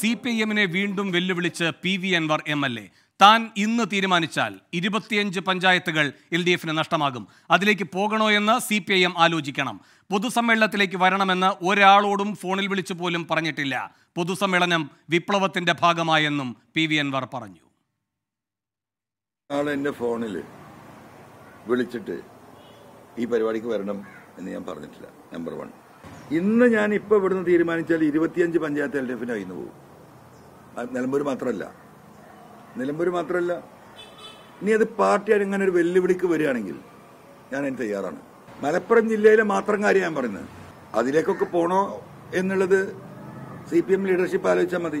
C P എമ്മിനെ വീണ്ടും വെല്ലുവിളിച്ച് P V Anvar M L A താൻ ഇന്ന് തീരുമാനിച്ചാൽ ഇരുപത്തിയഞ്ച് പഞ്ചായത്തുകൾ എൽ ഡി എഫിന് നഷ്ടമാകും അതിലേക്ക് പോകണോ എന്ന് സി പി ഐ എം ആലോചിക്കണം പൊതുസമ്മേളനത്തിലേക്ക് വരണമെന്ന് ഒരാളോടും ഫോണിൽ വിളിച്ചു പോലും പറഞ്ഞിട്ടില്ല പൊതുസമ്മേളനം വിപ്ലവത്തിന്റെ ഭാഗമായെന്നും പി വി അൻവർ പറഞ്ഞു എന്റെ ഫോണിൽ വിളിച്ചിട്ട് ഈ പരിപാടിക്ക് വരണം എന്ന് ഞാൻ പറഞ്ഞിട്ടില്ല നമ്പർ വൺ ഇന്ന് ഞാൻ ഇപ്പൊ ഇവിടുന്ന് തീരുമാനിച്ചാൽ ഇരുപത്തിയഞ്ച് പഞ്ചായത്ത് എൽ ഡി എഫിന് അയിന്ന് പോകും നിലമ്പൂർ മാത്രമല്ല നിലമ്പൂർ മാത്രമല്ല ഇനി അത് പാർട്ടി ഇങ്ങനെ ഒരു വെല്ലുവിളിക്ക് വരികയാണെങ്കിൽ ഞാൻ അതിന് തയ്യാറാണ് മലപ്പുറം ജില്ലയിലെ മാത്രം കാര്യം ഞാൻ പറയുന്നത് അതിലേക്കൊക്കെ പോണോ എന്നുള്ളത് സി പി എം ലീഡർഷിപ്പ് ആലോചിച്ചാൽ മതി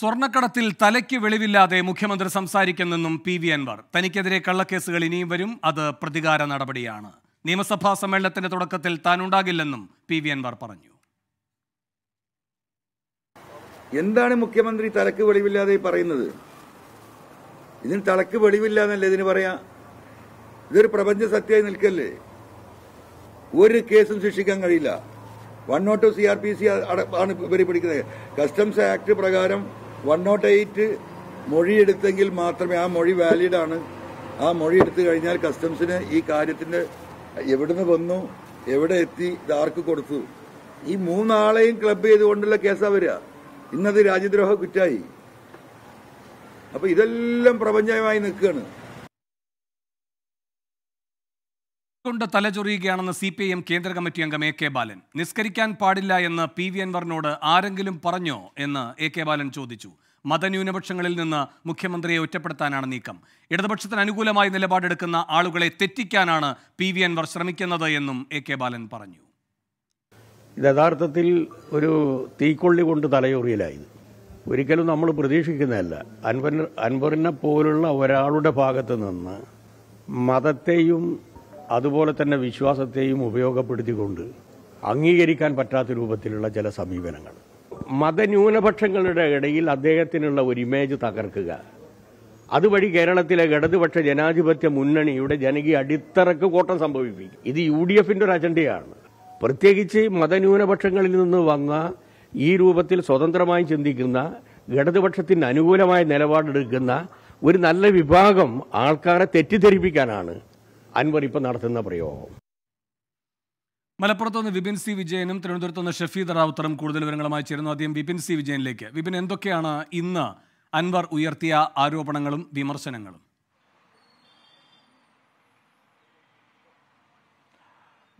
സ്വർണ്ണക്കടത്തിൽ തലയ്ക്ക് വെളിവില്ലാതെ മുഖ്യമന്ത്രി സംസാരിക്കുന്നെന്നും പി വി അൻവർ തനിക്കെതിരെ കള്ളക്കേസുകൾ ഇനിയും വരും അത് പ്രതികാര നടപടിയാണ് നിയമസഭാ സമ്മേളനത്തിന്റെ തുടക്കത്തിൽ താനുണ്ടാകില്ലെന്നും പി വി അൻവർ പറഞ്ഞു എന്താണ് മുഖ്യമന്ത്രി തലക്ക് വെളിവില്ലാതെ പറയുന്നത് ഇതിന് തലക്ക് വെളിവില്ലാന്നല്ലേ ഇതിന് പറയാ ഇതൊരു പ്രപഞ്ച സത്യമായി നിൽക്കല്ലേ ഒരു കേസും ശിക്ഷിക്കാൻ കഴിയില്ല one nought C R P C ആണ് ഇവർ പിടിക്കുന്നത് കസ്റ്റംസ് ആക്ട് പ്രകാരം വൺ നോട്ട് എയ്റ്റ് മൊഴി എടുത്തെങ്കിൽ മാത്രമേ ആ മൊഴി വാലിഡ് ആണ് ആ മൊഴി എടുത്തു കഴിഞ്ഞാൽ കസ്റ്റംസിന് ഈ കാര്യത്തിന്റെ എവിടുന്ന് വന്നു എവിടെ എത്തി ഇത് ആർക്ക് കൊടുത്തു ഈ മൂന്നാളെയും ക്ലബ് ചെയ്തുകൊണ്ടുള്ള കേസാണ് വരിക ഇന്നത് രാജ്യദ്രോഹ കുറ്റായി അപ്പൊ ഇതെല്ലാം പ്രപഞ്ചമായി നിൽക്കുകയാണ് കൊണ്ട് തലചൊറിയുകയാണെന്ന് സി പി ഐ എം കേന്ദ്ര കമ്മിറ്റി അംഗം എ കെ ബാലൻ നിസ്കരിക്കാൻ പാടില്ല എന്ന് പി വി അൻവറിനോട് ആരെങ്കിലും പറഞ്ഞോ എന്ന് എ കെ ബാലൻ ചോദിച്ചു മതന്യൂനപക്ഷങ്ങളിൽ നിന്ന് മുഖ്യമന്ത്രിയെ ഒറ്റപ്പെടുത്താനാണ് നീക്കം ഇടതുപക്ഷത്തിന് അനുകൂലമായി നിലപാടെടുക്കുന്ന ആളുകളെ തെറ്റിക്കാനാണ് പി വി അൻവർ ശ്രമിക്കുന്നത് എന്നും എ കെ ബാലൻ പറഞ്ഞു യഥാർത്ഥത്തിൽ ഒരു തീക്കൊള്ളി കൊണ്ട് തലയോറിയലായത് ഒരിക്കലും നമ്മൾ പ്രതീക്ഷിക്കുന്നതല്ല അൻവർ അൻവറിനെ പോലുള്ള ഒരാളുടെ ഭാഗത്ത് നിന്ന് മതത്തെയും അതുപോലെ തന്നെ വിശ്വാസത്തെയും ഉപയോഗപ്പെടുത്തിക്കൊണ്ട് അംഗീകരിക്കാൻ പറ്റാത്ത രൂപത്തിലുള്ള ചില സമീപനങ്ങൾ മതന്യൂനപക്ഷങ്ങളുടെ ഇടയിൽ അദ്ദേഹത്തിനുള്ള ഒരു ഇമേജ് തകർക്കുക അതുവഴി കേരളത്തിലെ ഇടതുപക്ഷ ജനാധിപത്യ മുന്നണിയുടെ ജനകീയ അടിത്തറക്ക് കോട്ടം സംഭവിപ്പിക്കും ഇത് യു ഡി എഫിന്റെ ഒരു അജണ്ടയാണ് പ്രത്യേകിച്ച് മതന്യൂനപക്ഷങ്ങളിൽ നിന്ന് വന്ന ഈ രൂപത്തിൽ സ്വതന്ത്രമായി ചിന്തിക്കുന്ന ഇടതുപക്ഷത്തിന് അനുകൂലമായ നിലപാടെടുക്കുന്ന ഒരു നല്ല വിഭാഗം ആൾക്കാരെ തെറ്റിദ്ധരിപ്പിക്കാനാണ് അൻവർ ഇപ്പൊ നടത്തുന്ന പ്രയോഗം മലപ്പുറത്ത് നിന്ന് വിപിൻ സി വിജയനും തിരുവനന്തപുരത്ത് നിന്ന് ഷഫീദ് റാവുത്തറും കൂടുതൽ വിവരങ്ങളുമായി ചേരുന്നു ആദ്യം വിപിൻ സി വിജയനിലേക്ക് വിപിൻ എന്തൊക്കെയാണ് ഇന്ന് അൻവർ ഉയർത്തിയ ആരോപണങ്ങളും വിമർശനങ്ങളും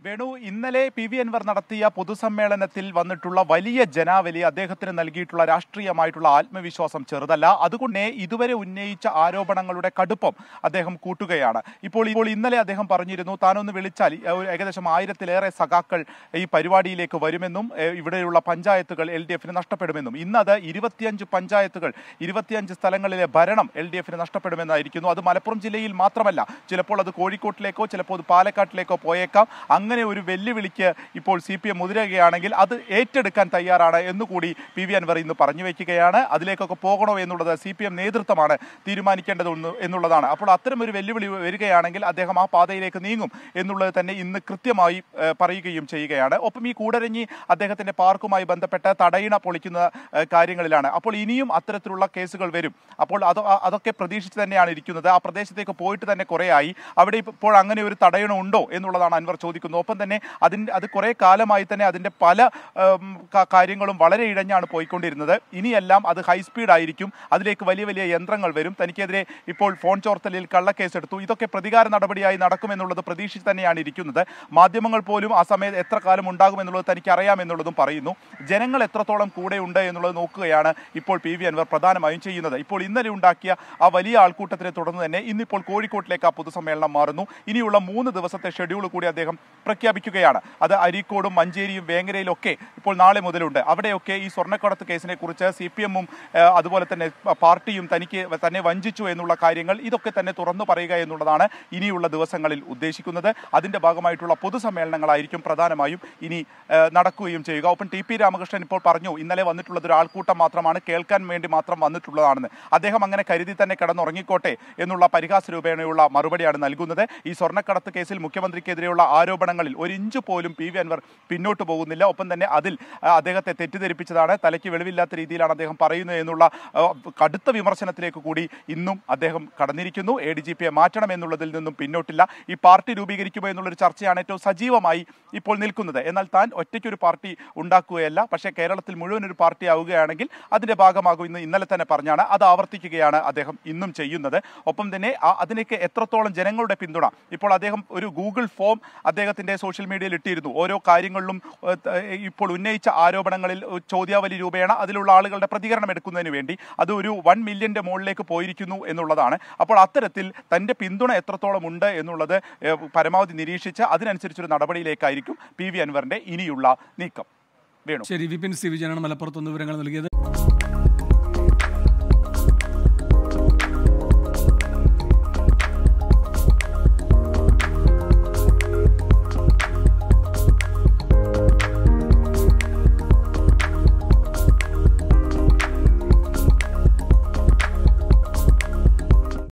വേണു ഇന്നലെ പി വി അൻവർ നടത്തിയ പൊതുസമ്മേളനത്തിൽ വന്നിട്ടുള്ള വലിയ ജനാവലി അദ്ദേഹത്തിന് നൽകിയിട്ടുള്ള രാഷ്ട്രീയമായിട്ടുള്ള ആത്മവിശ്വാസം ചെറുതല്ല അതുകൊണ്ടേ ഇതുവരെ ഉന്നയിച്ച ആരോപണങ്ങളുടെ കടുപ്പം അദ്ദേഹം കൂട്ടുകയാണ് ഇപ്പോൾ ഇപ്പോൾ ഇന്നലെ അദ്ദേഹം പറഞ്ഞിരുന്നു താനൊന്ന് വിളിച്ചാൽ ഏകദേശം ആയിരത്തിലേറെ സഖാക്കൾ ഈ പരിപാടിയിലേക്ക് വരുമെന്നും ഇവിടെയുള്ള പഞ്ചായത്തുകൾ എൽ ഡി എഫിന് നഷ്ടപ്പെടുമെന്നും ഇന്നത് ഇരുപത്തിയഞ്ച് പഞ്ചായത്തുകൾ ഇരുപത്തിയഞ്ച് സ്ഥലങ്ങളിലെ ഭരണം എൽ ഡി എഫിന് നഷ്ടപ്പെടുമെന്നായിരിക്കുന്നു അത് മലപ്പുറം ജില്ലയിൽ മാത്രമല്ല ചിലപ്പോൾ അത് കോഴിക്കോട്ടിലേക്കോ ചിലപ്പോൾ അത് പാലക്കാട്ടിലേക്കോ പോയേക്കാം അങ്ങനെ അങ്ങനെ ഒരു വെല്ലുവിളിക്ക് ഇപ്പോൾ സി പി എം മുതിരുകയാണെങ്കിൽ അത് ഏറ്റെടുക്കാൻ തയ്യാറാണ് എന്നുകൂടി പി വി അൻവർ ഇന്ന് പറഞ്ഞു വയ്ക്കുകയാണ് അതിലേക്കൊക്കെ പോകണോ എന്നുള്ളത് സി പി എം നേതൃത്വമാണ് തീരുമാനിക്കേണ്ടത് എന്നുള്ളതാണ് അപ്പോൾ ഒരു വെല്ലുവിളി വരികയാണെങ്കിൽ അദ്ദേഹം ആ പാതയിലേക്ക് നീങ്ങും എന്നുള്ളത് തന്നെ ഇന്ന് കൃത്യമായി പറയുകയും ചെയ്യുകയാണ് ഒപ്പം ഈ കൂടരഞ്ഞി അദ്ദേഹത്തിന്റെ പാർക്കുമായി ബന്ധപ്പെട്ട തടയിണ പൊളിക്കുന്ന കാര്യങ്ങളിലാണ് അപ്പോൾ ഇനിയും അത്തരത്തിലുള്ള കേസുകൾ വരും അപ്പോൾ അത് അതൊക്കെ പ്രതീക്ഷിച്ച് തന്നെയാണ് ഇരിക്കുന്നത് ആ പ്രദേശത്തേക്ക് പോയിട്ട് തന്നെ കുറേയായി അവിടെ ഇപ്പോൾ അങ്ങനെ ഒരു തടയിണ ഉണ്ടോ എന്നുള്ളതാണ് അൻവർ ചോദിക്കുന്നത് ഒപ്പം തന്നെ അതിന് അത് കുറേ കാലമായി തന്നെ അതിൻ്റെ പല കാര്യങ്ങളും വളരെ ഇഴഞ്ഞാണ് പോയിക്കൊണ്ടിരുന്നത് ഇനിയെല്ലാം അത് സ്പീഡ് ആയിരിക്കും അതിലേക്ക് വലിയ വലിയ യന്ത്രങ്ങൾ വരും തനിക്കെതിരെ ഇപ്പോൾ ഫോൺ ചോർത്തലിൽ കള്ളക്കേസ് എടുത്തു ഇതൊക്കെ പ്രതികാര നടപടിയായി നടക്കുമെന്നുള്ളത് പ്രതീക്ഷിച്ച് തന്നെയാണ് ഇരിക്കുന്നത് മാധ്യമങ്ങൾ പോലും ആ സമയത്ത് എത്ര കാലം ഉണ്ടാകുമെന്നുള്ളത് തനിക്ക് അറിയാമെന്നുള്ളതും പറയുന്നു ജനങ്ങൾ എത്രത്തോളം കൂടെയുണ്ട് എന്നുള്ളത് നോക്കുകയാണ് ഇപ്പോൾ പി വി അൻവർ പ്രധാനമായും ചെയ്യുന്നത് ഇപ്പോൾ ഇന്നലെ ഉണ്ടാക്കിയ ആ വലിയ ആൾക്കൂട്ടത്തിനെ തുടർന്ന് തന്നെ ഇന്നിപ്പോൾ കോഴിക്കോട്ടിലേക്ക് ആ പൊതുസമ്മേളനം മാറുന്നു ഇനിയുള്ള മൂന്ന് ദിവസത്തെ ഷെഡ്യൂൾ കൂടി അദ്ദേഹം പ്രഖ്യാപിക്കുകയാണ് അത് അരീക്കോടും മഞ്ചേരിയും വേങ്ങരയിലും ഒക്കെ ഇപ്പോൾ നാളെ മുതലുണ്ട് അവിടെയൊക്കെ ഈ സ്വർണ്ണക്കടത്ത് കേസിനെ കുറിച്ച് സി പി എമ്മും അതുപോലെ തന്നെ പാർട്ടിയും തനിക്ക് തന്നെ വഞ്ചിച്ചു എന്നുള്ള കാര്യങ്ങൾ ഇതൊക്കെ തന്നെ തുറന്നു പറയുക എന്നുള്ളതാണ് ഇനിയുള്ള ദിവസങ്ങളിൽ ഉദ്ദേശിക്കുന്നത് അതിന്റെ ഭാഗമായിട്ടുള്ള പൊതുസമ്മേളനങ്ങളായിരിക്കും പ്രധാനമായും ഇനി നടക്കുകയും ചെയ്യുക ഒപ്പം ടി പി രാമകൃഷ്ണൻ ഇപ്പോൾ പറഞ്ഞു ഇന്നലെ വന്നിട്ടുള്ളത് ഒരു ആൾക്കൂട്ടം മാത്രമാണ് കേൾക്കാൻ വേണ്ടി മാത്രം വന്നിട്ടുള്ളതാണെന്ന് അദ്ദേഹം അങ്ങനെ കരുതി തന്നെ കിടന്നുറങ്ങിക്കോട്ടെ എന്നുള്ള പരിഹാസ രൂപേണയുള്ള മറുപടിയാണ് നൽകുന്നത് ഈ സ്വർണ്ണക്കടത്ത് കേസിൽ മുഖ്യമന്ത്രിക്കെതിരെയുള്ള ആരോപണങ്ങൾ ഭാഗങ്ങളിൽ ഒരു ഇഞ്ച് പോലും പി വി അൻവർ പിന്നോട്ട് പോകുന്നില്ല ഒപ്പം തന്നെ അതിൽ അദ്ദേഹത്തെ തെറ്റിദ്ധരിപ്പിച്ചതാണ് തലയ്ക്ക് വെളിവില്ലാത്ത രീതിയിലാണ് അദ്ദേഹം പറയുന്നത് എന്നുള്ള കടുത്ത വിമർശനത്തിലേക്ക് കൂടി ഇന്നും അദ്ദേഹം കടന്നിരിക്കുന്നു എ ഡി ജി പിയെ മാറ്റണം എന്നുള്ളതിൽ നിന്നും പിന്നോട്ടില്ല ഈ പാർട്ടി രൂപീകരിക്കുമോ എന്നുള്ളൊരു ചർച്ചയാണ് ഏറ്റവും സജീവമായി ഇപ്പോൾ നിൽക്കുന്നത് എന്നാൽ താൻ ഒറ്റയ്ക്കൊരു പാർട്ടി ഉണ്ടാക്കുകയല്ല പക്ഷേ കേരളത്തിൽ മുഴുവൻ ഒരു പാർട്ടി ആവുകയാണെങ്കിൽ അതിൻ്റെ ഭാഗമാകും ഇന്ന് ഇന്നലെ തന്നെ പറഞ്ഞാണ് അത് ആവർത്തിക്കുകയാണ് അദ്ദേഹം ഇന്നും ചെയ്യുന്നത് ഒപ്പം തന്നെ അതിനൊക്കെ എത്രത്തോളം ജനങ്ങളുടെ പിന്തുണ ഇപ്പോൾ അദ്ദേഹം ഒരു ഗൂഗിൾ ഫോം അദ്ദേഹത്തിന് അദ്ദേഹത്തിൻ്റെ സോഷ്യൽ മീഡിയയിൽ ഇട്ടിരുന്നു ഓരോ കാര്യങ്ങളിലും ഇപ്പോൾ ഉന്നയിച്ച ആരോപണങ്ങളിൽ ചോദ്യാവലി രൂപേണ അതിലുള്ള ആളുകളുടെ പ്രതികരണം എടുക്കുന്നതിന് വേണ്ടി അത് ഒരു വൺ മില്യൻ്റെ മുകളിലേക്ക് പോയിരിക്കുന്നു എന്നുള്ളതാണ് അപ്പോൾ അത്തരത്തിൽ തൻ്റെ പിന്തുണ എത്രത്തോളം ഉണ്ട് എന്നുള്ളത് പരമാവധി നിരീക്ഷിച്ച് അതിനനുസരിച്ചൊരു നടപടിയിലേക്കായിരിക്കും പി വി അൻവറിൻ്റെ ഇനിയുള്ള നീക്കം വേണം ശരി വിപിൻ സി വിജയനാണ് മലപ്പുറത്ത് വിവരങ്ങൾ നൽകിയത്